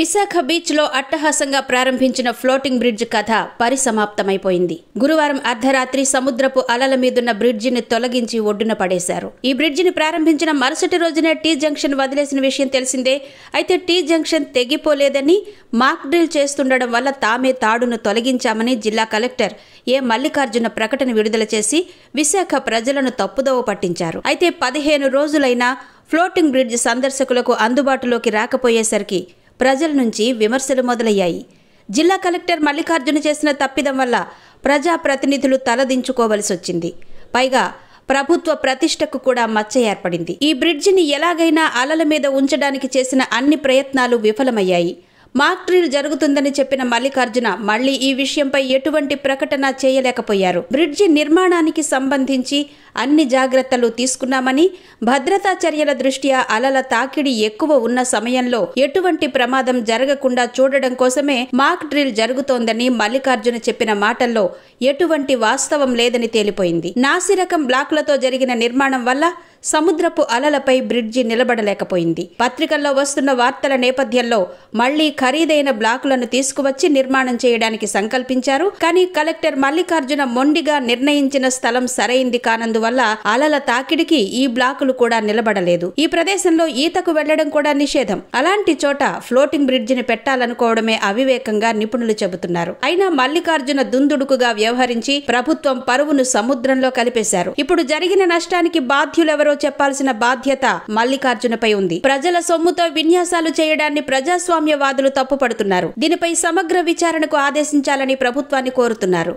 విశాఖ బీచ్లో అట్టహాసంగా ప్రారంభించిన ఫ్లోటింగ్ బ్రిడ్జ్ కథ పరిసమాప్తమైపోయింది గురువారం అర్ధరాత్రి సముద్రపు అలల మీదున్న బ్రిడ్జిని తొలగించి ఒడ్డున పడేశారు ఈ బ్రిడ్జిని ప్రారంభించిన మరుసటి రోజునే టీ జంక్షన్ వదిలేసిన విషయం తెలిసిందే అయితే టీ జంక్షన్ తెగిపోలేదని మాక్ డ్రిల్ చేస్తుండడం వల్ల తామే తాడును తొలగించామని జిల్లా కలెక్టర్ ఏ మల్లికార్జున ప్రకటన విడుదల చేసి విశాఖ ప్రజలను తప్పుదోవ పట్టించారు అయితే పదిహేను రోజులైనా ఫ్లోటింగ్ బ్రిడ్జ్ సందర్శకులకు అందుబాటులోకి రాకపోయేసరికి ప్రజల నుంచి విమర్శలు మొదలయ్యాయి జిల్లా కలెక్టర్ మల్లికార్జున చేసిన తప్పిదం వల్ల ప్రజాప్రతినిధులు తలదించుకోవలసి వచ్చింది పైగా ప్రభుత్వ ప్రతిష్టకు కూడా మచ్చ ఏర్పడింది ఈ బ్రిడ్జిని ఎలాగైనా అలల మీద ఉంచడానికి చేసిన అన్ని ప్రయత్నాలు విఫలమయ్యాయి మాక్ డ్రిల్ జరుగుతుందని చెప్పిన మల్లికార్జున మళ్లీ ఈ విషయంపై ఎటువంటి ప్రకటన చేయలేకపోయారు బ్రిడ్జి నిర్మాణానికి సంబంధించి అన్ని జాగ్రత్తలు తీసుకున్నామని భద్రతా చర్యల దృష్ట్యా అలల తాకిడి ఎక్కువ ఉన్న సమయంలో ఎటువంటి ప్రమాదం జరగకుండా చూడడం కోసమే మాక్ డ్రిల్ జరుగుతోందని మల్లికార్జున చెప్పిన మాటల్లో ఎటువంటి వాస్తవం లేదని తేలిపోయింది నాసిరకం బ్లాక్లతో జరిగిన నిర్మాణం వల్ల సముద్రపు అలలపై బ్రిడ్జి నిలబడలేకపోయింది పత్రికల్లో వస్తున్న వార్తల నేపథ్యంలో మళ్లీ ఖరీదైన బ్లాకులను తీసుకువచ్చి నిర్మాణం చేయడానికి సంకల్పించారు కానీ కలెక్టర్ మల్లికార్జున మొండిగా నిర్ణయించిన స్థలం సరైంది కానందువల్ల అలల తాకిడికి ఈ బ్లాకులు కూడా నిలబడలేదు ఈ ప్రదేశంలో ఈతకు వెళ్లడం కూడా నిషేధం అలాంటి చోట ఫ్లోటింగ్ బ్రిడ్జిని పెట్టాలనుకోవడమే అవివేకంగా నిపుణులు చెబుతున్నారు అయినా మల్లికార్జున దుందుడుకుగా వ్యవహరించి ప్రభుత్వం పరువును సముద్రంలో కలిపేశారు ఇప్పుడు జరిగిన నష్టానికి బాధ్యులెవరు ఎవరో చెప్పాల్సిన బాధ్యత మల్లికార్జునపై ఉంది ప్రజల సొమ్ముతో విన్యాసాలు చేయడాన్ని ప్రజాస్వామ్యవాదులు తప్పుపడుతున్నారు దీనిపై సమగ్ర విచారణకు ఆదేశించాలని ప్రభుత్వాన్ని కోరుతున్నారు